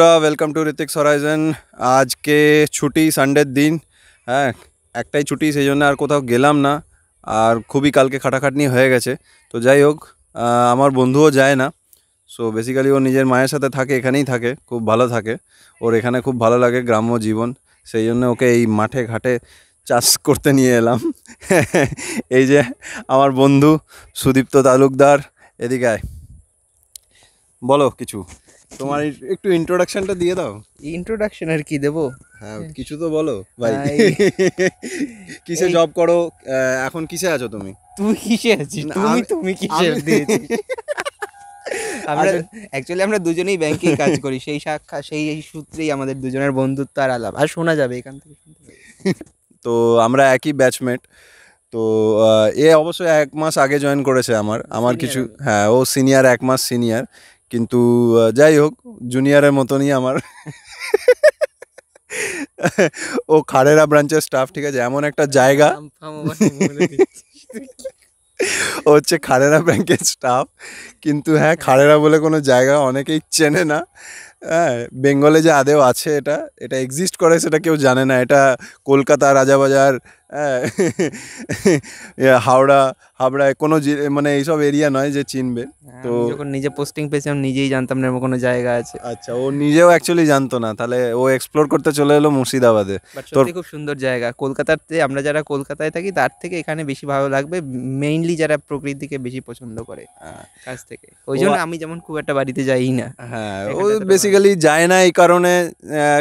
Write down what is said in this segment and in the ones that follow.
Welcome to Hrithik সরাইজেন আজকে ছুটি সানডের দিন হ্যাঁ একটাই ছুটি সেই জন্য আর কোথাও গেলাম না আর খুবই কালকে খাটাখাটনি হয়ে গেছে তো যাই হোক আমার বন্ধুও যায় না সো বেসিক্যালি ও নিজের মায়ের সাথে থাকে এখানেই থাকে খুব ভালো থাকে ওর এখানে খুব ভালো লাগে গ্রাম্য জীবন সেই জন্য ওকে এই মাঠে ঘাটে চাষ করতে নিয়ে এলাম এই যে আমার বন্ধু সুদীপ্ত তালুকদার এদিকে বলো কিছু তোমার একটু ইন্ট্রোডাকশনটা দিয়ে দাও ইন্ট্রোডাকশন আর কি দেবো হ্যাঁ কিছু তো বলো ভাই কিসে জব করো এখন কিসে আছো তুমি তুমি কিসে আছিস তুমি তুমি কিসে আমরা অ্যাকচুয়ালি আচ্ছা। আমরা দুজনেই ব্যাংকেই কাজ করি সেই সাক্ষাৎ সেই সূত্রেই আমাদের দুজনের বন্ধুত্ব আর আলাপ আর শোনা যাবে এখান থেকে তো আমরা একই ব্যাচমেট তো এ অবশ্য এক মাস আগে জয়েন করেছে আমার আমার কিছু হ্যাঁ ও সিনিয়র এক মাস সিনিয়র কিন্তু যাই হোক জুনিয়রের মতনই আমার ও খাড়েরা ব্রাঞ্চের স্টাফ ঠিক আছে এমন একটা জায়গা ও হচ্ছে খাড়েরা ব্যাংকের স্টাফ কিন্তু হ্যাঁ খাড়েরা বলে কোনো জায়গা অনেকেই চেনে না হ্যাঁ বেঙ্গলে যে আদেও আছে এটা এটা এক্সিস্ট করে সেটা কেউ জানে না এটা কলকাতা রাজাবাজার হ্যাঁ। হাওড়া হাওড়ায় কোনো মানে এইসব এরিয়া নয় যে চিনবে হ্যাঁ, তো যখন নিজে পোস্টিং আমি নিজেই জানতাম না এরকম কোনো জায়গা আছে আচ্ছা ও নিজেও অ্যাকচুয়ালি জানতো না তাহলে ও এক্সপ্লোর করতে চলে এলো মুর্শিদাবাদে তোর খুব সুন্দর জায়গা কলকাতার আমরা যারা কলকাতায় থাকি তার থেকে এখানে বেশি ভালো লাগবে মেইনলি যারা প্রকৃতিকে বেশি পছন্দ করে কাছ হ্যাঁ। থেকে ওই জন্য আমি যেমন খুব একটা বাড়িতে যাই না হ্যাঁ ও বেসিক্যালি যায় না এই কারণে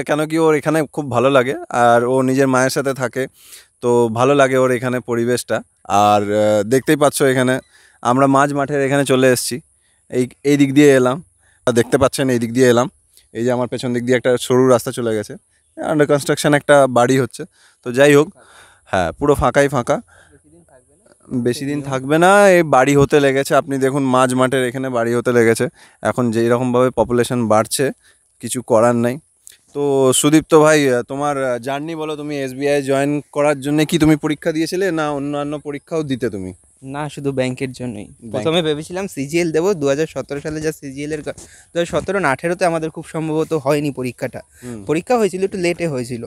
কেন কি ওর এখানে খুব ভালো লাগে আর ও নিজের মায়ের সাথে থাকে তো ভালো লাগে ওর এখানে পরিবেশটা আর দেখতেই পাচ্ছ এখানে আমরা মাঝ মাঠের এখানে চলে এসেছি এই এই দিক দিয়ে এলাম দেখতে পাচ্ছেন এই দিক দিয়ে এলাম এই যে আমার পেছন দিক দিয়ে একটা সরু রাস্তা চলে গেছে আন্ডার কনস্ট্রাকশান একটা বাড়ি হচ্ছে তো যাই হোক হ্যাঁ পুরো ফাঁকাই ফাঁকা বেশি দিন থাকবে না এই বাড়ি হতে লেগেছে আপনি দেখুন মাঝ মাঠের এখানে বাড়ি হতে লেগেছে এখন যেই রকমভাবে পপুলেশন বাড়ছে কিছু করার নাই তো সুদীপ্ত ভাই তোমার জার্নি বলো তুমি এসবিআই জয়েন করার জন্য কি তুমি পরীক্ষা দিয়েছিলে না অন্যান্য পরীক্ষাও দিতে তুমি না শুধু ব্যাংকের জন্যই প্রথমে ভেবেছিলাম সিজিএল দেবো দু সালে যা সিজিএল এর দু হাজার সতেরো না আঠেরোতে আমাদের খুব সম্ভবত হয়নি পরীক্ষাটা পরীক্ষা হয়েছিল একটু লেটে হয়েছিল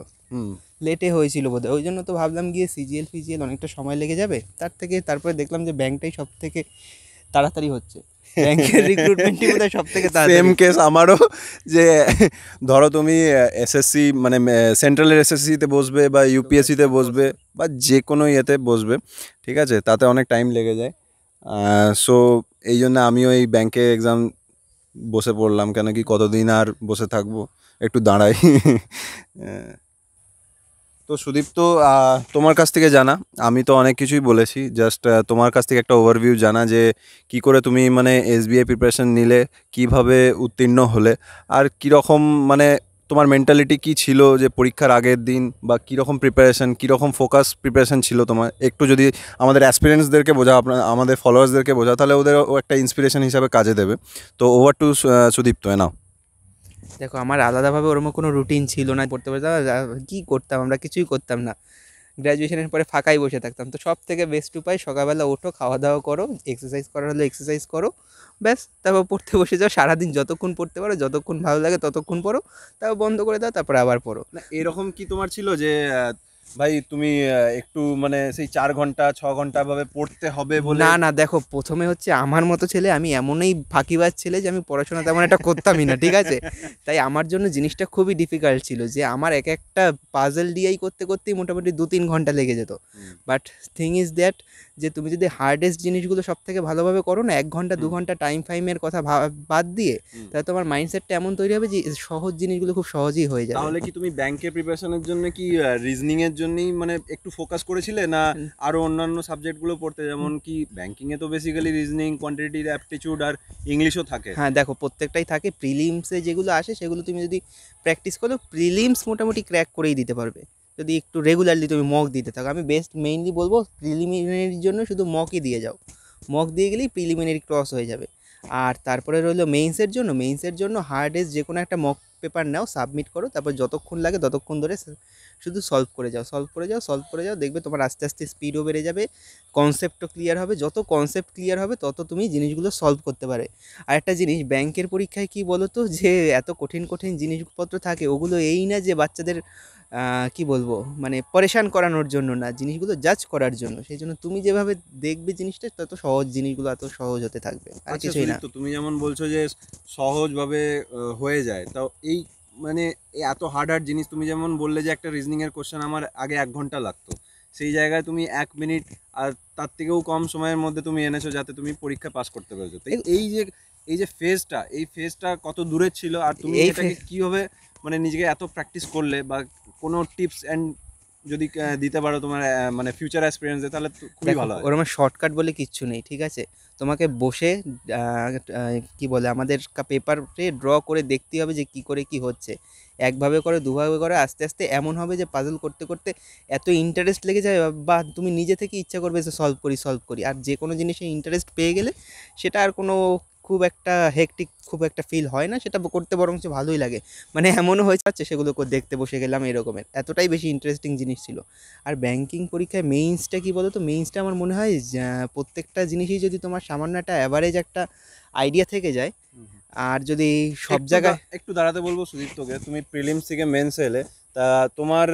লেটে হয়েছিল বোধহয় ওই জন্য তো ভাবলাম গিয়ে সিজিএল ফিজিএল অনেকটা সময় লেগে যাবে তার থেকে তারপরে দেখলাম যে ব্যাংকটাই সব থেকে তাড়াতাড়ি হচ্ছে ব্যাংকের রিক্রুটমেন্টই বোধহয় সব থেকে সেম কেস আমারও যে ধরো তুমি এসএসসি মানে সেন্ট্রালের এসএসসিতে বসবে বা ইউপিএসসিতে বসবে বা যে কোনো ইয়েতে বসবে ঠিক আছে তাতে অনেক টাইম লেগে যায় সো এই জন্য আমিও এই ব্যাংকে এক্সাম বসে পড়লাম কেন কি কতদিন আর বসে থাকবো একটু দাঁড়াই তো সুদীপ তো তোমার কাছ থেকে জানা আমি তো অনেক কিছুই বলেছি জাস্ট তোমার কাছ থেকে একটা ওভারভিউ জানা যে কি করে তুমি মানে এসবিআই প্রিপারেশন নিলে কিভাবে উত্তীর্ণ হলে আর কীরকম মানে তোমার মেন্টালিটি কি ছিল যে পরীক্ষার আগের দিন বা কীরকম প্রিপারেশন কীরকম ফোকাস প্রিপারেশন ছিল তোমার একটু যদি আমাদের অ্যাসপিরিয়েন্সদেরকে বোঝা আপনার আমাদের ফলোয়ার্সদেরকে বোঝা তাহলে ওদেরও একটা ইন্সপিরেশান হিসাবে কাজে দেবে তো ওভার টু সুদীপ্ত নাও দেখো আমার আলাদাভাবে ওরকম কোনো রুটিন ছিল না পড়তে পড়তে কী করতাম আমরা কিছুই করতাম না গ্র্যাজুয়েশনের পরে ফাঁকাই বসে থাকতাম তো সব থেকে বেস্ট উপায় সকালবেলা ওঠো খাওয়া দাওয়া করো এক্সারসাইজ করার হলে এক্সারসাইজ করো ব্যাস তারপর পড়তে বসে যাও সারাদিন যতক্ষণ পড়তে পারো যতক্ষণ ভালো লাগে ততক্ষণ পড়ো তারপর বন্ধ করে দাও তারপর আবার পড়ো এরকম কি তোমার ছিল যে ভাই তুমি একটু মানে সেই চার ঘন্টা ছ ঘন্টা ভাবে পড়তে হবে বলে না না দেখো প্রথমে হচ্ছে আমার মতো ছেলে আমি এমনই ফাঁকিবাজ ছেলে যে আমি পড়াশোনা তেমন একটা করতামই না ঠিক আছে তাই আমার জন্য জিনিসটা খুবই ডিফিকাল্ট ছিল যে আমার এক একটা পাজল ডিআই করতে করতেই মোটামুটি দু তিন ঘন্টা লেগে যেত বাট থিং ইজ দ্যাট যে তুমি যদি হার্ডেস্ট জিনিসগুলো সব থেকে ভালোভাবে করো না এক ঘন্টা দু ঘন্টা টাইম ফাইমের কথা বাদ দিয়ে তাহলে তোমার মাইন্ডসেটটা এমন তৈরি হবে যে সহজ জিনিসগুলো খুব সহজেই হয়ে যাবে তাহলে কি তুমি ব্যাংকের প্রিপারেশনের জন্য কি রিজনিং এর জন্যই মানে একটু ফোকাস করেছিলে না আরো অন্যান্য সাবজেক্টগুলো পড়তে যেমন কি ব্যাংকিং এ তো বেসিক্যালি রিজনিং কোয়ান্টিটিভ অ্যাপটিটিউড আর ইংলিশও থাকে হ্যাঁ দেখো প্রত্যেকটাই থাকে প্রিলিমসে যেগুলো আসে সেগুলো তুমি যদি প্র্যাকটিস করো প্রিলিমস মোটামুটি ক্র্যাক করেই দিতে পারবে যদি একটু রেগুলারলি তুমি মক দিতে থাকো আমি বেস্ট মেইনলি বলবো প্রিলিমিনারির জন্য শুধু মকই দিয়ে যাও মক দিয়ে গেলেই প্রিলিমিনারি ক্রস হয়ে যাবে আর তারপরে রইলো মেইনসের জন্য মেইনসের জন্য হার্ডেস্ট যে কোনো একটা মক পেপার নাও সাবমিট করো তারপর যতক্ষণ লাগে ততক্ষণ ধরে শুধু সলভ করে যাও সলভ করে যাও সলভ করে যাও দেখবে তোমার আস্তে আস্তে স্পিডও বেড়ে যাবে কনসেপ্টও ক্লিয়ার হবে যত কনসেপ্ট ক্লিয়ার হবে তত তুমি জিনিসগুলো সলভ করতে পারে আর একটা জিনিস ব্যাংকের পরীক্ষায় কি বলো তো যে এত কঠিন কঠিন জিনিসপত্র থাকে ওগুলো এই না যে বাচ্চাদের কি বলবো মানে পরেশান করানোর জন্য না জিনিসগুলো জাজ করার জন্য সেই জন্য তুমি যেভাবে দেখবে জিনিসটা তত সহজ জিনিসগুলো এত সহজ হতে থাকবে আর আচ্ছা, কিছুই না তুমি যেমন বলছো যে সহজভাবে হয়ে যায় তাও এই মানে এত হার্ড হার্ড জিনিস তুমি যেমন বললে যে একটা রিজনিংয়ের কোশ্চেন আমার আগে এক ঘন্টা লাগতো সেই জায়গায় তুমি এক মিনিট আর তার থেকেও কম সময়ের মধ্যে তুমি এনেছো যাতে তুমি পরীক্ষা পাস করতে পেরেছো এই যে এই যে ফেজটা এই ফেজটা কত দূরে ছিল আর তুমি এটাকে কীভাবে মানে নিজেকে এত প্র্যাকটিস করলে বা কোনো টিপস অ্যান্ড যদি দিতে পারো তোমার মানে ফিউচার এক্সপিরিয়েন্সে তাহলে খুবই ভালো হয় ওরকম শর্টকাট বলে কিচ্ছু নেই ঠিক আছে তোমাকে বসে কি বলে আমাদের পেপারে ড্র করে দেখতে হবে যে কি করে কি হচ্ছে একভাবে করে দুভাবে করে আস্তে আস্তে এমন হবে যে পাজল করতে করতে এত ইন্টারেস্ট লেগে যাবে বা তুমি নিজে থেকে ইচ্ছা করবে যে সলভ করি সলভ করি আর যে কোনো জিনিসে ইন্টারেস্ট পেয়ে গেলে সেটা আর কোনো খুব একটা হেকটিক খুব একটা ফিল হয় না সেটা করতে বরং সে ভালোই লাগে মানে এমনও হয়ে যাচ্ছে সেগুলো দেখতে বসে গেলাম এরকমের এতটাই বেশি ইন্টারেস্টিং জিনিস ছিল আর ব্যাংকিং পরীক্ষায় মেইনসটা কী বলো তো মেইনসটা আমার মনে হয় প্রত্যেকটা জিনিসই যদি তোমার সামান্য একটা অ্যাভারেজ একটা আইডিয়া থেকে যায় আর যদি সব জায়গায় একটু দাঁড়াতে বলবো সুদীপ তোকে তুমি প্রিলিমস থেকে মেন্স এলে তা তোমার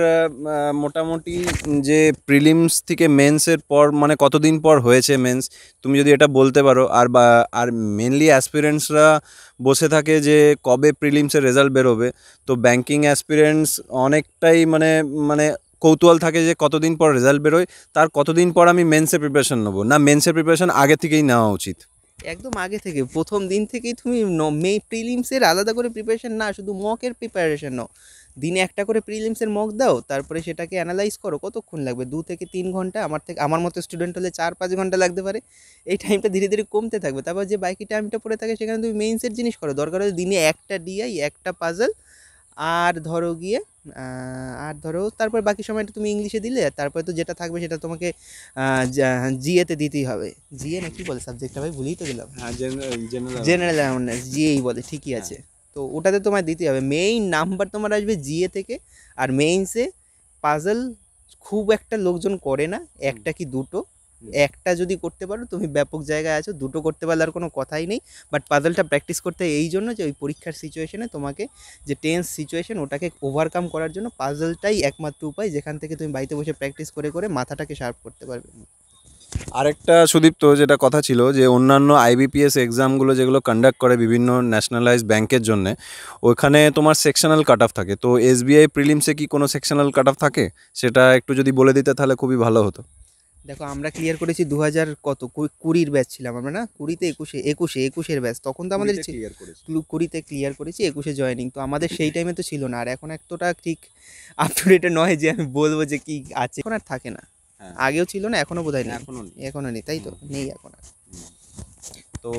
মোটামুটি যে প্রিলিমস থেকে মেন্সের পর মানে কতদিন পর হয়েছে মেন্স তুমি যদি এটা বলতে পারো আর বা আর মেনলি অ্যাসপিরেন্টসরা বসে থাকে যে কবে প্রিলিমসের রেজাল্ট বেরোবে তো ব্যাংকিং অ্যাসপিরেন্টস অনেকটাই মানে মানে কৌতূহল থাকে যে কতদিন পর রেজাল্ট বেরোয় তার কতদিন পর আমি মেন্সের প্রিপারেশন নেবো না মেন্সের প্রিপারেশন আগে থেকেই নেওয়া উচিত একদম আগে থেকে প্রথম দিন থেকেই তুমি মে প্রিলিমসের আলাদা করে প্রিপারেশন না শুধু মকের প্রিপারেশন নাও দিনে একটা করে প্রিলিমসের মক দাও তারপরে সেটাকে অ্যানালাইজ করো কতক্ষণ লাগবে দু থেকে তিন ঘন্টা আমার থেকে আমার মতো স্টুডেন্ট হলে চার পাঁচ ঘন্টা লাগতে পারে এই টাইমটা ধীরে ধীরে কমতে থাকবে তারপর যে বাইকি টাইমটা পড়ে থাকে সেখানে তুমি মেইনসের জিনিস করো দরকার হলে দিনে একটা ডিআই একটা পাজল আর ধরো গিয়ে আর ধরো তারপর বাকি সময়টা তুমি ইংলিশে দিলে তারপরে তো যেটা থাকবে সেটা তোমাকে জিএতে দিতেই হবে জিএ না কি বলে সাবজেক্টটা ভাই ভুলেই তো গেলাম হ্যাঁ জেনারেল জেনারেল অ্যাওয়ারনেস জিএই বলে ঠিকই হ্যাঁ। আছে তো ওটাতে তোমায় দিতে হবে মেইন নাম্বার তোমার আসবে জিএ থেকে আর মেইনসে পাজল খুব একটা লোকজন করে না একটা কি দুটো একটা যদি করতে পারো তুমি ব্যাপক জায়গায় আছো দুটো করতে পারলে আর কোনো কথাই নেই বাট পাজলটা প্র্যাকটিস করতে এই জন্য যে ওই পরীক্ষার সিচুয়েশনে তোমাকে যে টেন্স সিচুয়েশন ওটাকে ওভারকাম করার জন্য পাজলটাই একমাত্র উপায় যেখান থেকে তুমি বাড়িতে বসে প্র্যাকটিস করে করে মাথাটাকে শার্প করতে পারবে আরেকটা সুদীপ্ত যেটা কথা ছিল যে অন্যান্য আইবিপিএস এক্সামগুলো যেগুলো কন্ডাক্ট করে বিভিন্ন ন্যাশনালাইজ ব্যাংকের জন্য ওখানে তোমার সেকশনাল কাট অফ থাকে তো এসবিআই প্রিলিমসে কি কোনো সেকশনাল কাট অফ থাকে সেটা একটু যদি বলে দিতে তাহলে খুবই ভালো হতো দেখো আমরা ক্লিয়ার করেছি দু হাজার কত কুড়ির ব্যাচ ছিলাম আমরা না কুড়িতে একুশে একুশে একুশের ব্যাচ তখন তো আমাদের কুড়িতে ক্লিয়ার করেছি একুশে জয়নিং তো আমাদের সেই টাইমে তো ছিল না আর এখন এতটা ঠিক আপ টু ডেটে নয় যে আমি বলবো যে কি আছে এখন আর থাকে না হ্যাঁ। আগেও ছিল না এখনো বোধ হয় এখনো এখনো নেই তাই তো নেই এখন আর তো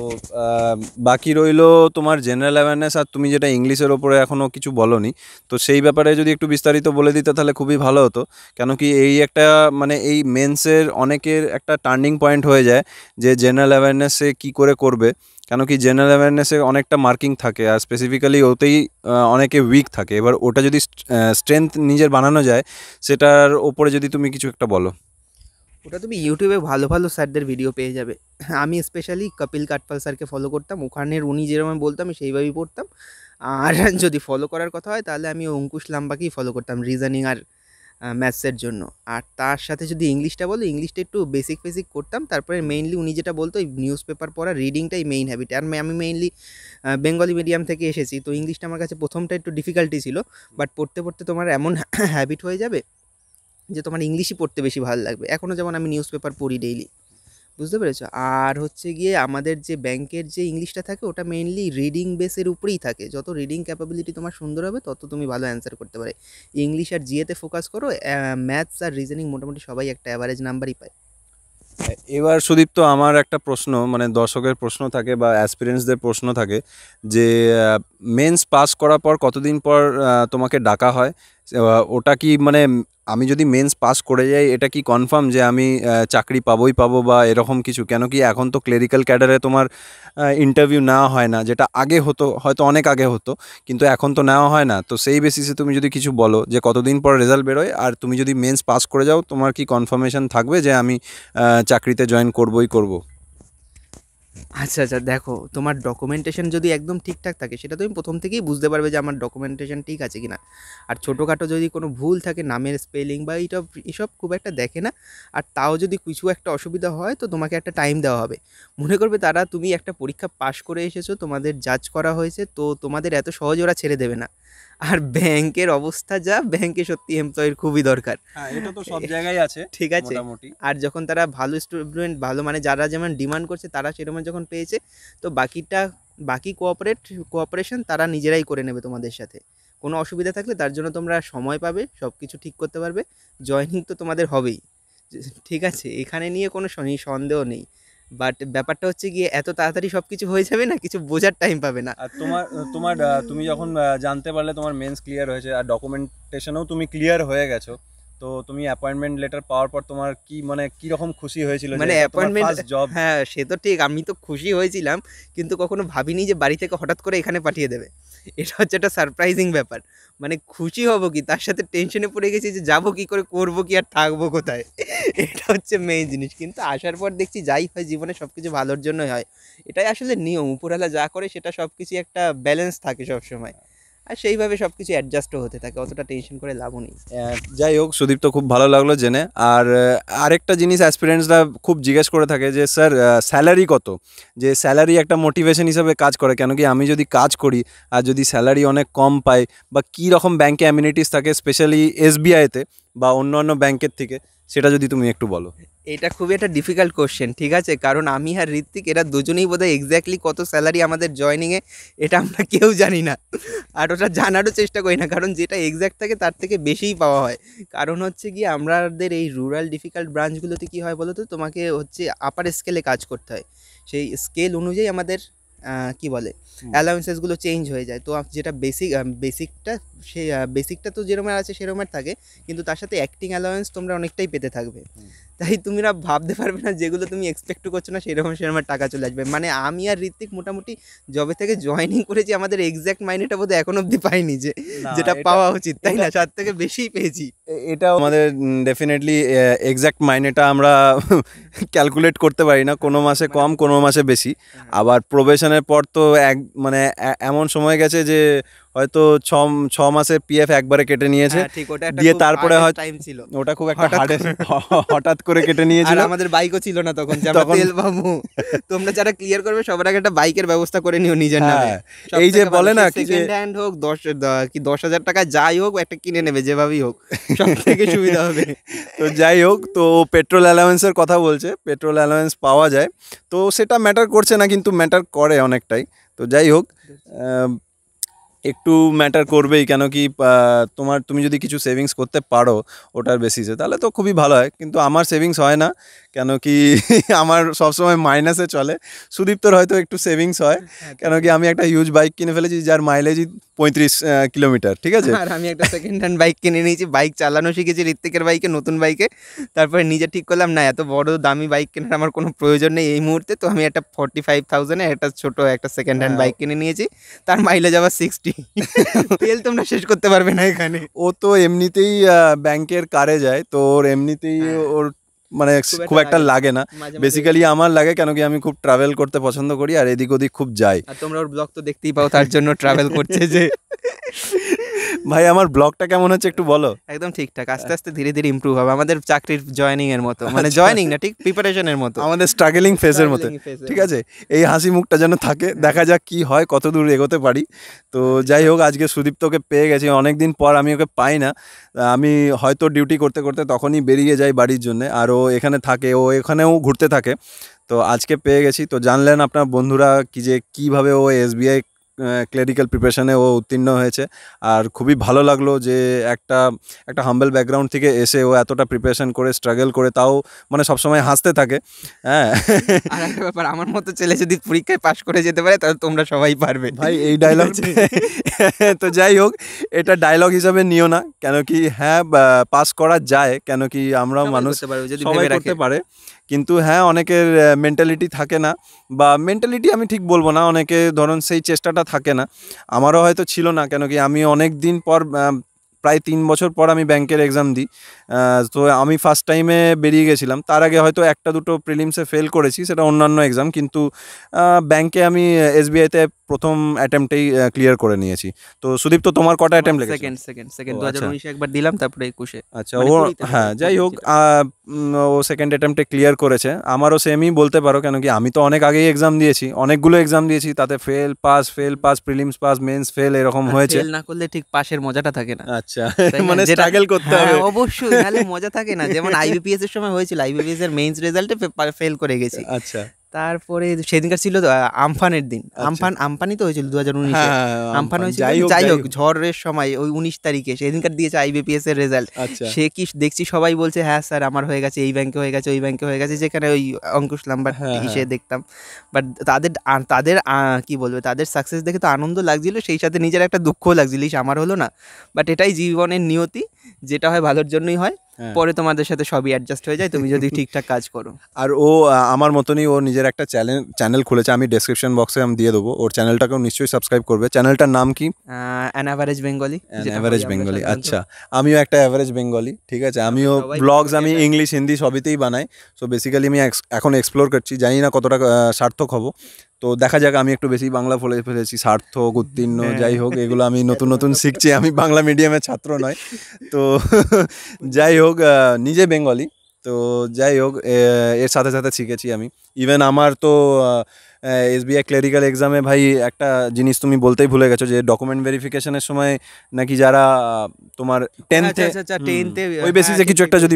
বাকি রইল তোমার জেনারেল অ্যাওয়ারনেস আর তুমি যেটা ইংলিশের ওপরে এখনও কিছু বলনি তো সেই ব্যাপারে যদি একটু বিস্তারিত বলে দিতে তাহলে খুবই ভালো হতো কেন কি এই একটা মানে এই মেন্সের অনেকের একটা টার্নিং পয়েন্ট হয়ে যায় যে জেনারেল অ্যাওয়ারনেসে কী করে করবে কেন কি জেনারেল অ্যাওয়ারনেসে অনেকটা মার্কিং থাকে আর স্পেসিফিক্যালি ওতেই অনেকে উইক থাকে এবার ওটা যদি স্ট্রেংথ নিজের বানানো যায় সেটার ওপরে যদি তুমি কিছু একটা বলো ওটা তুমি ইউটিউবে ভালো ভালো স্যারদের ভিডিও পেয়ে যাবে আমি স্পেশালি কপিল কাটপাল স্যারকে ফলো করতাম ওখানের উনি যেরকম বলতাম আমি সেইভাবেই পড়তাম আর যদি ফলো করার কথা হয় তাহলে আমি অঙ্কুশ লাম্বাকেই ফলো করতাম রিজনিং আর ম্যাথসের জন্য আর তার সাথে যদি ইংলিশটা বলো ইংলিশটা একটু বেসিক বেসিক করতাম তারপরে মেইনলি উনি যেটা বলতো নিউজ পেপার পড়া রিডিংটাই মেইন হ্যাবিট আর আমি মেইনলি বেঙ্গলি মিডিয়াম থেকে এসেছি তো ইংলিশটা আমার কাছে প্রথমটা একটু ডিফিকাল্টি ছিল বাট পড়তে পড়তে তোমার এমন হ্যাবিট হয়ে যাবে যে তোমার ইংলিশই পড়তে বেশি ভালো লাগবে এখনও যেমন আমি নিউজ পেপার পড়ি ডেইলি বুঝতে পেরেছো আর হচ্ছে গিয়ে আমাদের যে ব্যাংকের যে ইংলিশটা থাকে ওটা মেইনলি রিডিং বেসের উপরেই থাকে যত রিডিং ক্যাপাবিলিটি তোমার সুন্দর হবে তত তুমি ভালো অ্যান্সার করতে পারে ইংলিশ আর জিএতে ফোকাস করো ম্যাথস আর রিজনিং মোটামুটি সবাই একটা অ্যাভারেজ নাম্বারই পায় এবার সুদীপ্ত আমার একটা প্রশ্ন মানে দর্শকের প্রশ্ন থাকে বা অ্যাসপিরিয়েন্সদের প্রশ্ন থাকে যে মেন্স পাস করার পর কতদিন পর তোমাকে ডাকা হয় ওটা কি মানে আমি যদি মেন্স পাস করে যাই এটা কি কনফার্ম যে আমি চাকরি পাবোই পাবো বা এরকম কিছু কেন কি এখন তো ক্লেরিক্যাল ক্যাডারে তোমার ইন্টারভিউ নেওয়া হয় না যেটা আগে হতো হয়তো অনেক আগে হতো কিন্তু এখন তো নেওয়া হয় না তো সেই বেসিসে তুমি যদি কিছু বলো যে কতদিন পর রেজাল্ট বেরোয় আর তুমি যদি মেন্স পাস করে যাও তোমার কি কনফার্মেশন থাকবে যে আমি চাকরিতে জয়েন করবই করবো আচ্ছা আচ্ছা দেখো তোমার ডকুমেন্টেশন যদি একদম ঠিকঠাক থাকে সেটা তুমি প্রথম থেকেই বুঝতে পারবে যে আমার ডকুমেন্টেশন ঠিক আছে কিনা আর ছোটোখাটো যদি কোনো ভুল থাকে নামের স্পেলিং বা এইটা এসব খুব একটা দেখে না আর তাও যদি কিছু একটা অসুবিধা হয় তো তোমাকে একটা টাইম দেওয়া হবে মনে করবে তারা তুমি একটা পরীক্ষা পাশ করে এসেছো তোমাদের জাজ করা হয়েছে তো তোমাদের এত সহজ ওরা ছেড়ে দেবে না আর ব্যাংকের অবস্থা যা ব্যাংকে সত্যি এমপ্লয়ের খুবই দরকার হ্যাঁ, এটা তো সব জায়গায় আছে ঠিক আছে আর যখন তারা ভালো স্টুডেন্ট ভালো মানে যারা যেমন ডিমান্ড করছে তারা সেরকম যখন এখন পেয়েছে তো বাকিটা বাকি কোঅপারেট কোঅপারেশন তারা নিজেরাই করে নেবে তোমাদের সাথে কোনো অসুবিধা থাকলে তার জন্য তোমরা সময় পাবে সব কিছু ঠিক করতে পারবে জয়নিং তো তোমাদের হবেই ঠিক আছে এখানে নিয়ে কোনো সন্দেহ নেই বাট ব্যাপারটা হচ্ছে গিয়ে এত তাড়াতাড়ি সব কিছু হয়ে যাবে না কিছু বোঝার টাইম পাবে না আর তোমার তোমার তুমি যখন জানতে পারলে তোমার মেন্স ক্লিয়ার হয়েছে আর ডকুমেন্টেশনেও তুমি ক্লিয়ার হয়ে গেছো তো তুমি অ্যাপয়েন্টমেন্ট লেটার পাওয়ার পর তোমার কি মানে কি রকম খুশি হয়েছিল মানে অ্যাপয়েন্টমেন্ট জব হ্যাঁ সে তো ঠিক আমি তো খুশি হয়েছিলাম কিন্তু কখনো ভাবিনি যে বাড়ি থেকে হঠাৎ করে এখানে পাঠিয়ে দেবে এটা হচ্ছে একটা সারপ্রাইজিং ব্যাপার মানে খুশি হব কি তার সাথে টেনশনে পড়ে গেছি যে যাব কি করে করব কি আর থাকবো কোথায় এটা হচ্ছে মেইন জিনিস কিন্তু আসার পর দেখছি যাই হয় জীবনে সব কিছু ভালোর জন্যই হয় এটাই আসলে নিয়ম উপরওয়ালা যা করে সেটা সব কিছু একটা ব্যালেন্স থাকে সবসময় আর সেইভাবে সব কিছু অ্যাডজাস্টও হতে থাকে অতটা টেনশন করে লাভও নেই হ্যাঁ, যাই হোক সুদীপ তো খুব ভালো লাগলো জেনে আর আরেকটা জিনিস অ্যাসপিরেন্টসরা খুব জিজ্ঞেস করে থাকে যে স্যার স্যালারি কত যে স্যালারি একটা মোটিভেশন হিসাবে কাজ করে কেন কি আমি যদি কাজ করি আর যদি স্যালারি অনেক কম পাই বা কী রকম ব্যাঙ্কে অ্যামিউনিটিস থাকে স্পেশালি এসবিআইতে বা অন্য অন্য ব্যাংকের থেকে সেটা যদি তুমি একটু বলো এটা খুবই একটা ডিফিকাল্ট কোয়েশ্চেন ঠিক আছে কারণ আমি আর ঋত্বিক এরা দুজনেই বোধহয় এক্স্যাক্টলি কত স্যালারি আমাদের জয়নিংয়ে এটা আমরা কেউ জানি না আর ওটা জানারও চেষ্টা করি না কারণ যেটা এক্স্যাক্ট থাকে তার থেকে বেশিই পাওয়া হয় কারণ হচ্ছে কি আমাদের এই রুরাল ডিফিকাল্ট ব্রাঞ্চগুলোতে কী হয় বলো তো তোমাকে হচ্ছে আপার স্কেলে কাজ করতে হয় সেই স্কেল অনুযায়ী আমাদের কি বলে অ্যালাউন্সেসগুলো চেঞ্জ হয়ে যায় তো যেটা বেসিক বেসিকটা সেই বেসিকটা তো যেরকম আছে সেরকমের থাকে কিন্তু তার সাথে অ্যাক্টিং অ্যালাউন্স তোমরা অনেকটাই পেতে থাকবে তাই তুমিরা ভাবতে পারবে না যেগুলো তুমি এক্সপেক্ট করছো না সেরকম সেরকম টাকা চলে আসবে মানে আমি আর ঋত্বিক মোটামুটি জবে থেকে জয়নিং করেছি আমাদের এক্স্যাক্ট মাইনেটা বোধহয় এখন অব্দি পাইনি যে যেটা পাওয়া উচিত তাই না তার থেকে বেশি পেয়েছি এটা আমাদের ডেফিনেটলি এক্স্যাক্ট মাইনেটা আমরা ক্যালকুলেট করতে পারি না কোনো মাসে মানে কম কোনো মাসে বেশি হ্যাঁ। আবার প্রবেশনের পর তো এক মানে এমন সময় গেছে যে হয়তো ছ ছ মাসের পিএফ একবারে কেটে নিয়েছে হ্যাঁ, দিয়ে তারপরে টাইম ছিল ওটা খুব একটা হঠাৎ করে কেটে নিয়েছিল আমাদের বাইকও ছিল না তখন তখন বাবু তোমরা যারা ক্লিয়ার করবে সবার আগে একটা বাইকের ব্যবস্থা করে নিও নিজের হ্যাঁ, না এই যে বলে না কি হ্যান্ড হোক দশ কি দশ হাজার টাকা যাই হোক একটা কিনে নেবে যেভাবেই হোক সব থেকে সুবিধা হবে তো যাই হোক তো পেট্রোল অ্যালাউন্সের কথা বলছে পেট্রোল অ্যালাউন্স পাওয়া যায় তো সেটা ম্যাটার করছে না কিন্তু ম্যাটার করে অনেকটাই তো যাই হোক একটু ম্যাটার করবেই কেন কি তোমার তুমি যদি কিছু সেভিংস করতে পারো ওটার বেসিসে তাহলে তো খুবই ভালো হয় কিন্তু আমার সেভিংস হয় না কেন কি আমার সবসময় মাইনাসে চলে সুদীপ্তর হয়তো একটু সেভিংস হয় হ্যাঁ, হ্যাঁ। কেন কি আমি একটা হিউজ বাইক কিনে ফেলেছি যার মাইলেজই পঁয়ত্রিশ কিলোমিটার ঠিক আছে আর আমি একটা সেকেন্ড হ্যান্ড বাইক কিনে নিয়েছি বাইক চালানো শিখেছি ঋত্বিকের বাইকে নতুন বাইকে তারপরে নিজে ঠিক করলাম না এত বড় দামি বাইক কেনার আমার কোনো প্রয়োজন নেই এই মুহূর্তে তো আমি একটা ফর্টি ফাইভ থাউজেন্ডে একটা ছোটো একটা সেকেন্ড হ্যান্ড বাইক কিনে নিয়েছি তার মাইলেজ আবার সিক্সটি তেল তোমরা শেষ করতে পারবে না এখানে ও তো এমনিতেই ব্যাংকের কারে যায় তো হ্যাঁ। ওর এমনিতেই ওর মানে খুব একটা লাগে না বেসিক্যালি আমার লাগে কেন কি আমি খুব ট্রাভেল করতে পছন্দ করি আর এদিক ওদিক খুব যাই তোমরা ওর ব্লগ তো দেখতেই পাও তার জন্য ট্রাভেল করছে যে ভাই আমার ব্লগটা কেমন হচ্ছে একটু বলো একদম ঠিকঠাক আস্তে আস্তে ধীরে ধীরে ইমপ্রুভ হবে আমাদের চাকরির জয়নিং এর মতো মানে জয়নিং আচ্ছা। না ঠিক প্রিপারেশনের মতো আমাদের স্ট্রাগলিং ফেজের মতো ঠিক আছে এই হাসি মুখটা যেন থাকে দেখা যাক কি হয় কত দূর এগোতে পারি তো যাই হোক আজকে সুদীপ্তকে পেয়ে গেছি অনেক দিন পর আমি ওকে পাই না আমি হয়তো ডিউটি করতে করতে তখনই বেরিয়ে যাই বাড়ির জন্য আর ও এখানে থাকে ও এখানেও ঘুরতে থাকে তো আজকে পেয়ে গেছি তো জানলেন আপনার বন্ধুরা কি যে কীভাবে ও এসবিআই ক্লেরিক্যাল প্রিপারেশানে ও উত্তীর্ণ হয়েছে আর খুবই ভালো লাগলো যে একটা একটা হাম্বেল ব্যাকগ্রাউন্ড থেকে এসে ও এতটা প্রিপারেশান করে স্ট্রাগল করে তাও মানে সবসময় হাসতে থাকে হ্যাঁ ব্যাপার আমার মতো ছেলে যদি পরীক্ষায় পাশ করে যেতে পারে তাহলে তোমরা সবাই পারবে ভাই এই ডায়লগ তো যাই হোক এটা ডায়লগ হিসাবে নিও না কেন কি হ্যাঁ পাস করা যায় কেন কি আমরা মানুষ করতে পারে কিন্তু হ্যাঁ অনেকের মেন্টালিটি থাকে না বা মেন্টালিটি আমি ঠিক বলবো না অনেকে ধরুন সেই চেষ্টাটা থাকে না আমারও হয়তো ছিল না কেন কি আমি অনেক দিন পর প্রায় তিন বছর পর আমি ব্যাংকের এক্সাম দিই তো আমি ফার্স্ট টাইমে বেরিয়ে গেছিলাম তার আগে হয়তো একটা দুটো প্রিলিমসে ফেল করেছি সেটা অন্যান্য এক্সাম কিন্তু ব্যাংকে আমি এসবিআইতে প্রথম অ্যাটেম্পটেই ক্লিয়ার করে নিয়েছি তো সুদীপ তো তোমার কটা অ্যাটেম্প লেগেছে সেকেন্ড সেকেন্ড সেকেন্ড দু হাজার উনিশে একবার দিলাম তারপরে একুশে আচ্ছা মানে ও হ্যাঁ যাই হোক ও সেকেন্ড অ্যাটেম্পটে ক্লিয়ার করেছে আমারও সেমই বলতে পারো কেন কি আমি তো অনেক আগেই এক্সাম দিয়েছি অনেকগুলো এক্সাম দিয়েছি তাতে fail pass fail pass prelims pass mains fail এরকম হ্যাঁ, হয়েছে না করলে ঠিক পাশের মজাটা থাকে না আচ্ছা মানে স্ট্রাগল করতে হ্যাঁ, হবে অবশ্যই তাহলে মজা থাকে না যেমন আইবিপিএস এর সময় হয়েছিল আইবিপিএস এর মেন্স রেজাল্টে ফেল করে গেছি আচ্ছা তারপরে সেদিনকার ছিল আমফানের দিন আচ্ছা। আমফান আমফানই তো হয়েছিল দু হাজার উনিশ আমফান হয়েছিল যাই হোক ঝড়ের সময় ওই উনিশ তারিখে সেদিনকার দিয়েছে আইবিপিএস এর রেজাল্ট আচ্ছা। সে কি দেখছি সবাই বলছে হ্যাঁ স্যার আমার হয়ে গেছে এই ব্যাংকে হয়ে গেছে ওই ব্যাংকে হয়ে গেছে যেখানে ওই অঙ্কুশ লাম্বার হ্যাঁ, হ্যাঁ। হিসেবে দেখতাম বাট তাদের তাদের কি বলবে তাদের সাকসেস দেখে তো আনন্দ লাগছিল সেই সাথে নিজের একটা দুঃখও লাগছিল আমার হলো না বাট এটাই জীবনের নিয়তি যেটা হয় ভালোর জন্যই হয় হ্যাঁ। পরে তোমাদের সাথে সবই অ্যাডজাস্ট হয়ে যায় তুমি যদি ঠিকঠাক কাজ করো আর ও আমার মতনই ও নিজের একটা চ্যানেল চ্যানেল খুলেছে আমি ডেসক্রিপশন বক্সে আমি দিয়ে দেবো ওর চ্যানেলটাকেও নিশ্চয়ই সাবস্ক্রাইব করবে চ্যানেলটার নাম কি an average Bengali average Bengali আচ্ছা আমিও একটা অ্যাভারেজ বেঙ্গলি ঠিক আছে আমিও ব্লগস আমি ইংলিশ হিন্দি সবইতেই বানাই সো বেসিক্যালি আমি এখন এক্সপ্লোর করছি জানি না কতটা সার্থক হবো তো দেখা যাক আমি একটু বেশি বাংলা ফলে ফেলেছি সার্থক উত্তীর্ণ হ্যাঁ। যাই হোক এগুলো আমি নতুন নতুন শিখছি আমি বাংলা মিডিয়ামের ছাত্র নয় তো যাই হোক নিজে বেঙ্গলি তো যাই হোক এর সাথে সাথে শিখেছি আমি ইভেন আমার তো এসবিআই ক্লেরিক্যাল এক্সামে ভাই একটা জিনিস তুমি বলতেই ভুলে গেছো যে ডকুমেন্ট ভেরিফিকেশনের সময় নাকি যারা তোমার টেন্থে আচ্ছা, টেন্থে আচ্ছা, আচ্ছা, ওই বেসিসে হ্যাঁ, কিছু একটা যদি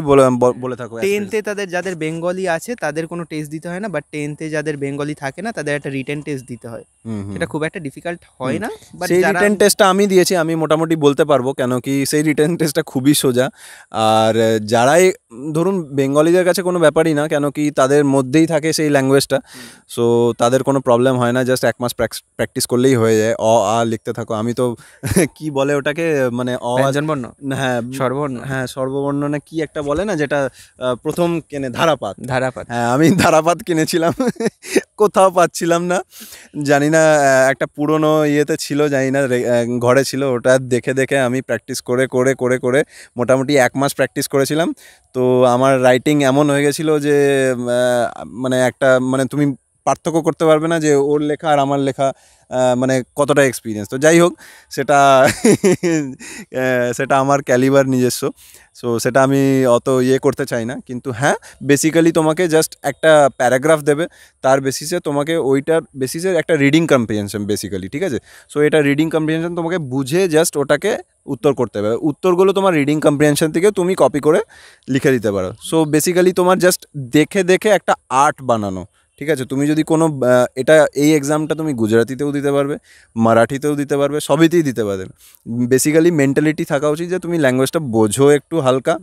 বলে থাকো টেন্থে তাদের যাদের বেঙ্গলি আছে তাদের কোনো টেস্ট দিতে হয় না বাট টেন্থে যাদের বেঙ্গলি থাকে না তাদের একটা রিটেন টেস্ট দিতে হয় সেটা খুব একটা ডিফিকাল্ট হয় না সেই রিটেন টেস্টটা আমি দিয়েছি আমি মোটামুটি বলতে পারবো কেন কি সেই রিটেন টেস্টটা খুবই সোজা আর যারাই ধরুন বেঙ্গলিদের কাছে কোনো ব্যাপারই না কেন কি তাদের মধ্যেই থাকে সেই ল্যাঙ্গুয়েজটা সো তাদের তাদের কোনো প্রবলেম হয় না জাস্ট এক মাস প্র্যাকটিস করলেই হয়ে যায় অ আ লিখতে থাকো আমি তো কি বলে ওটাকে মানে অ বর্ণ হ্যাঁ সর্বর্ণ হ্যাঁ সর্ববর্ণ না কি একটা বলে না যেটা প্রথম কেনে ধারাপাত ধারাপাত হ্যাঁ আমি ধারাপাত কিনেছিলাম কোথাও পাচ্ছিলাম না জানি না একটা পুরনো ইয়েতে ছিল জানি না ঘরে ছিল ওটা দেখে দেখে আমি প্র্যাকটিস করে করে করে করে মোটামুটি এক মাস প্র্যাকটিস করেছিলাম তো আমার রাইটিং এমন হয়ে গেছিলো যে মানে একটা মানে তুমি পার্থক্য করতে পারবে না যে ওর লেখা আর আমার লেখা মানে কতটা এক্সপিরিয়েন্স তো যাই হোক সেটা সেটা আমার ক্যালিবার নিজস্ব সো সেটা আমি অত ইয়ে করতে চাই না কিন্তু হ্যাঁ বেসিক্যালি তোমাকে জাস্ট একটা প্যারাগ্রাফ দেবে তার বেসিসে তোমাকে ওইটার বেসিসে একটা রিডিং কম্প্রিহেনশন বেসিক্যালি ঠিক আছে সো এটা রিডিং কম্প্রিহেনশন তোমাকে বুঝে জাস্ট ওটাকে উত্তর করতে হবে উত্তরগুলো তোমার রিডিং কম্প্রিহেনশন থেকে তুমি কপি করে লিখে দিতে পারো সো বেসিক্যালি তোমার জাস্ট দেখে দেখে একটা আর্ট বানানো ঠিক আছে তুমি যদি কোনো এটা এই এক্সামটা তুমি গুজরাটিতেও দিতে পারবে মারাঠিতেও দিতে পারবে সবইতেই দিতে পারবে বেসিক্যালি মেন্টালিটি থাকা উচিত যে তুমি ল্যাঙ্গুয়েজটা বোঝো একটু হালকা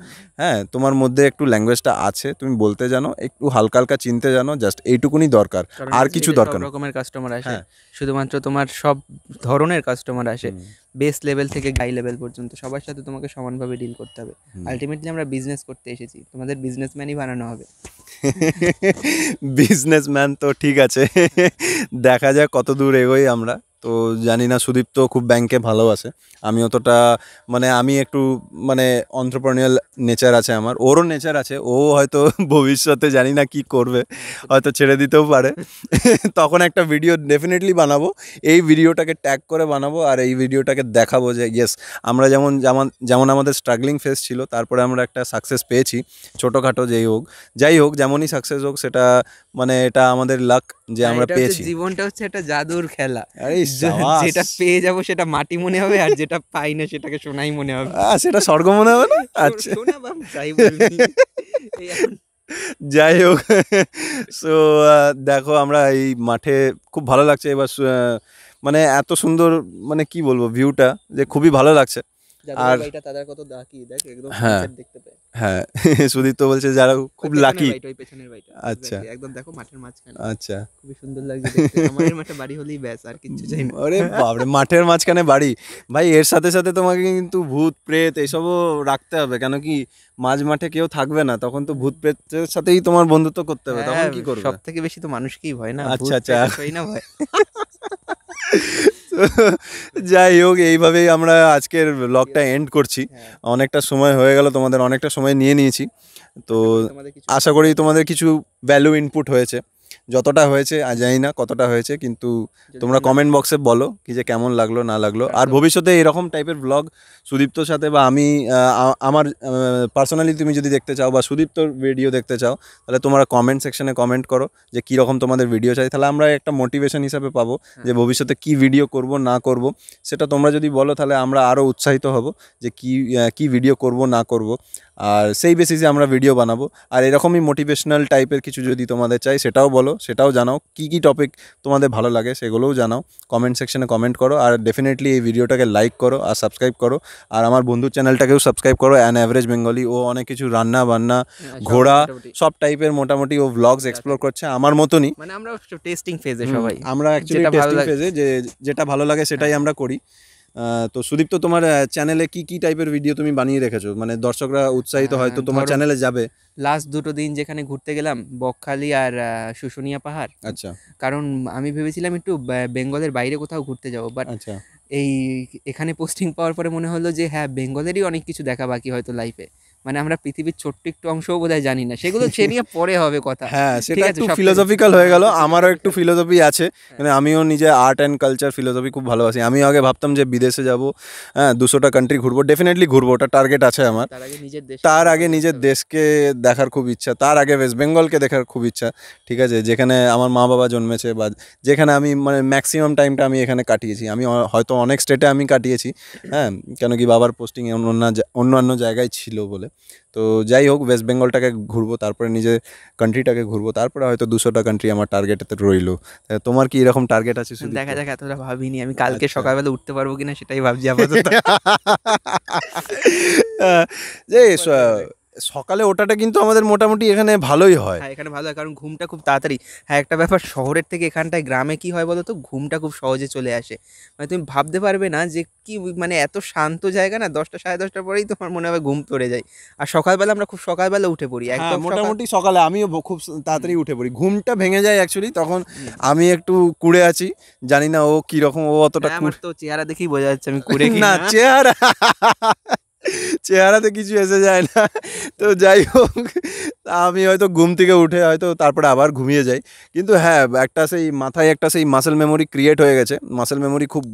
হ্যাঁ তোমার মধ্যে একটু ল্যাঙ্গুয়েজটা আছে তুমি বলতে জানো একটু হালকা হালকা চিনতে জানো জাস্ট এইটুকুনি দরকার আর কিছু দরকার রকমের কাস্টমার আসে হ্যাঁ। শুধুমাত্র তোমার সব ধরনের কাস্টমার আসে বেস লেভেল থেকে গাই লেভেল পর্যন্ত সবার সাথে তোমাকে সমানভাবে ডিল করতে হবে আলটিমেটলি আমরা বিজনেস করতে এসেছি তোমাদের বিজনেসম্যানই বানানো হবে বিজনেসম্যান তো ঠিক আছে দেখা যাক কত দূর এগোই আমরা তো জানি না সুদীপ তো খুব ব্যাংকে ভালো আছে আমি অতটা মানে আমি একটু মানে অন্টারপ্রনিয়াল নেচার আছে আমার ওরও নেচার আছে ও হয়তো ভবিষ্যতে জানি না কি করবে হয়তো ছেড়ে দিতেও পারে তখন একটা ভিডিও ডেফিনেটলি বানাবো এই ভিডিওটাকে ট্যাগ করে বানাবো আর এই ভিডিওটাকে দেখাবো যে ইয়েস আমরা যেমন যেমন আমাদের স্ট্রাগলিং ফেস ছিল তারপরে আমরা একটা সাকসেস পেয়েছি ছোটোখাটো যেই হোক যাই হোক যেমনই সাকসেস হোক সেটা মানে এটা আমাদের লাক যে আমরা পেয়েছি জীবনটা হচ্ছে একটা জাদুর খেলা যেটা পেয়ে যাব সেটা মাটি মনে হবে আর যেটা পাই না সেটাকে সোনাই মনে হবে সেটা স্বর্গ মনে হবে না আচ্ছা যাই হোক সো দেখো আমরা এই মাঠে খুব ভালো লাগছে এবার মানে এত সুন্দর মানে কি বলবো ভিউটা যে খুবই ভালো লাগছে আর এটা লাকি দেখ হ্যাঁ। হ্যাঁ, বলছে যারা খুব লাকি পেছনের আচ্ছা একদম দেখো মাঠের মাঝখানে আচ্ছা খুবই সুন্দর লাগছে আমাদের মাঠে বাড়ি হলেই ব্যাস আর কিছু চাই না আরে বাপরে মাঠের মাঝখানে বাড়ি ভাই এর সাথে সাথে তোমাকে কিন্তু ভূত প্রেত এসবও রাখতে হবে কেন কি মাঝ মাঠে কেউ থাকবে না তখন তো ভূত প্রেতের সাথেই তোমার বন্ধুত্ব করতে হবে তখন হ্যাঁ, কি করবে সব থেকে বেশি তো মানুষকেই ভয় না আচ্ছা আচ্ছা না ভয় যাই হোক এইভাবেই আমরা আজকের ব্লগটা এন্ড করছি হ্যাঁ। অনেকটা সময় হয়ে গেল তোমাদের অনেকটা সময় নিয়ে নিয়েছি তো আশা করি তোমাদের কিছু ভ্যালু ইনপুট হয়েছে যতটা হয়েছে আর জানি না কতটা হয়েছে কিন্তু তোমরা কমেন্ট বক্সে বলো কি যে কেমন লাগলো না লাগলো আর ভবিষ্যতে এরকম টাইপের ব্লগ সুদীপ্তর সাথে বা আমি আমার পার্সোনালি তুমি যদি দেখতে চাও বা সুদীপ্তর ভিডিও দেখতে চাও তাহলে তোমরা কমেন্ট সেকশনে কমেন্ট করো যে কীরকম তোমাদের ভিডিও চাই তাহলে আমরা একটা মোটিভেশন হিসাবে পাবো যে ভবিষ্যতে কি ভিডিও করব না করব সেটা তোমরা যদি বলো তাহলে আমরা আরও উৎসাহিত হব যে কি কি ভিডিও করব না করব আর সেই বেসিসে আমরা ভিডিও বানাবো আর এরকমই মোটিভেশনাল টাইপের কিছু যদি তোমাদের চাই সেটাও বলো সেটাও জানাও কি কি টপিক তোমাদের ভালো লাগে সেগুলোও জানাও কমেন্ট সেকশনে কমেন্ট করো আর ডেফিনেটলি এই ভিডিওটাকে লাইক করো আর সাবস্ক্রাইব করো আর আমার বন্ধুর চ্যানেলটাকেও সাবস্ক্রাইব করো অ্যান অ্যাভারেজ বেঙ্গলি ও অনেক কিছু রান্না বান্না হ্যাঁ, ঘোড়া সব টাইপের মোটামুটি ও ব্লগস এক্সপ্লোর করছে আমার মতনই মানে আমরা টেস্টিং ফেজে সবাই আমরা অ্যাকচুয়ালি টেস্টিং ফেজে যে যেটা ভালো লাগে সেটাই হ্যাঁ। আমরা করি তো সুদীপ্ত তোমার চ্যানেলে কি কি টাইপের ভিডিও তুমি বানিয়ে রেখেছো মানে দর্শকরা উৎসাহিত হ্যাঁ, হয়তো তোমার চ্যানেলে যাবে লাস্ট দুটো দিন যেখানে ঘুরতে গেলাম বকখালি আর শুশুনিয়া পাহাড় আচ্ছা কারণ আমি ভেবেছিলাম একটু বেঙ্গলের বাইরে কোথাও ঘুরতে যাবো বাট আচ্ছা এই এখানে পোস্টিং পাওয়ার পরে মনে হলো যে হ্যাঁ বেঙ্গলেরই অনেক কিছু দেখা বাকি হয়তো লাইফে মানে আমরা পৃথিবীর ছোট্ট একটু অংশও হয় জানি না সেগুলো সে নিয়ে পরে হবে কথা হ্যাঁ সেটা একটু ফিলোসফিক্যাল হয়ে গেল হ্যাঁ। আমারও একটু ফিলোসফি আছে হ্যাঁ। মানে আমিও নিজে আর্ট অ্যান্ড কালচার ফিলোসফি খুব ভালোবাসি আমি আগে ভাবতাম যে বিদেশে যাব হ্যাঁ দুশোটা কান্ট্রি ঘুরবো ডেফিনেটলি ঘুরবো ওটা টার্গেট আছে আমার তার আগে নিজের দেশকে দেখার খুব ইচ্ছা তার আগে ওয়েস্ট বেঙ্গলকে দেখার খুব ইচ্ছা ঠিক আছে যেখানে আমার মা বাবা জন্মেছে বা যেখানে আমি মানে ম্যাক্সিমাম টাইমটা আমি এখানে কাটিয়েছি আমি হয়তো অনেক স্টেটে আমি কাটিয়েছি হ্যাঁ কেন কি বাবার পোস্টিং অন্য অন্যান্য জায়গায় ছিল বলে তো যাই হোক ওয়েস্ট বেঙ্গলটাকে ঘুরবো তারপরে নিজের কান্ট্রিটাকে ঘুরবো তারপরে হয়তো দুশোটা কান্ট্রি আমার টার্গেটে রইলো তোমার কি এরকম টার্গেট আছে দেখা যাক এতটা ভাবিনি আমি কালকে আচ্ছা। সকালবেলা উঠতে পারবো কিনা সেটাই ভাবছি আপাতত যে সকালে ওটাটা কিন্তু আমাদের মোটামুটি এখানে ভালোই হয় হ্যাঁ এখানে ভালো হয় কারণ ঘুমটা খুব তাড়াতাড়ি হ্যাঁ একটা ব্যাপার শহরের থেকে এখানটায় গ্রামে কি হয় বলো তো ঘুমটা খুব সহজে চলে আসে মানে তুমি ভাবতে পারবে না যে কি মানে এত শান্ত জায়গা না দশটা সাড়ে দশটার পরেই তোমার মনে হবে ঘুম পড়ে যায় আর সকালবেলা আমরা খুব সকালবেলা উঠে পড়ি হ্যাঁ, একদম মোটামুটি সকালে আমিও খুব তাড়াতাড়ি উঠে পড়ি ঘুমটা ভেঙে যায় অ্যাকচুয়ালি তখন আমি একটু কুড়ে আছি জানি না ও কিরকম ও অতটা হ্যাঁ, আমার তো চেহারা দেখেই বোঝা যাচ্ছে আমি কুড়ে না চেহারা চেহারাতে কিছু এসে যায় না তো যাই হোক আমি হয়তো ঘুম থেকে উঠে হয়তো তারপরে আবার ঘুমিয়ে যাই কিন্তু হ্যাঁ একটা সেই মাথায় একটা সেই মাসেল মেমোরি ক্রিয়েট হয়ে গেছে মাসেল মেমোরি খুব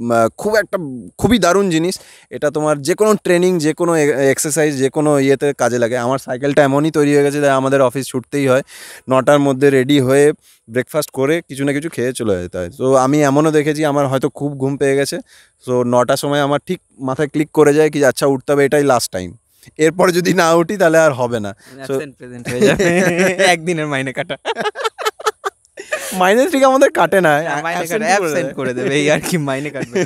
খুব একটা খুবই দারুণ জিনিস এটা তোমার যে কোনো ট্রেনিং যে কোনো এক্সারসাইজ যে কোনো ইয়েতে কাজে লাগে আমার সাইকেলটা এমনই তৈরি হয়ে গেছে যে আমাদের অফিস ছুটতেই হয় নটার মধ্যে রেডি হয়ে ব্রেকফাস্ট করে কিছু না কিছু খেয়ে চলে যেতে হয় তো আমি এমনও দেখেছি আমার হয়তো খুব ঘুম পেয়ে গেছে সো নটার সময় আমার ঠিক মাথায় ক্লিক করে যায় কি আচ্ছা উঠতে হবে এটাই লাস্ট টাইম এরপর যদি না উঠি তাহলে আর হবে না মানে একদিনের মাইনে কাটা মাইনাস ঠিক আমাদের কাটে না হ্যাঁ, করে দেবে এই আর কি মাইনে কাটবে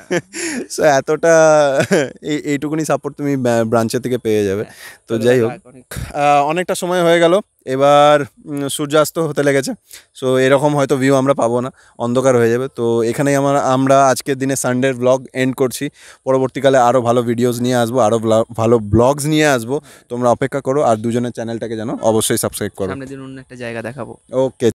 সো এতটা এইটুকুনি সাপোর্ট তুমি ব্রাঞ্চের থেকে পেয়ে যাবে হ্যাঁ, তো যাই হোক অনেকটা সময় হয়ে গেল এবার সূর্যাস্ত হতে লেগেছে সো এরকম হয়তো ভিউ আমরা পাবো না অন্ধকার হয়ে যাবে তো এখানেই আমার আমরা আজকের দিনে সানডের ব্লগ এন্ড করছি পরবর্তীকালে আরও ভালো ভিডিওস নিয়ে আসবো আরও ভালো ব্লগস নিয়ে আসবো তোমরা অপেক্ষা করো আর দুজনের চ্যানেলটাকে যেন অবশ্যই সাবস্ক্রাইব করো অন্য একটা জায়গা দেখাবো ওকে